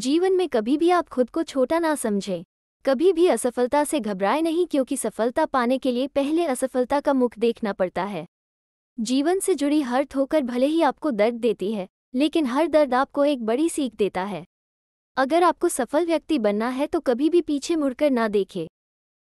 जीवन में कभी भी आप खुद को छोटा ना समझें कभी भी असफलता से घबराए नहीं क्योंकि सफलता पाने के लिए पहले असफलता का मुख देखना पड़ता है जीवन से जुड़ी हर ठोकर भले ही आपको दर्द देती है लेकिन हर दर्द आपको एक बड़ी सीख देता है अगर आपको सफल व्यक्ति बनना है तो कभी भी पीछे मुड़कर ना देखे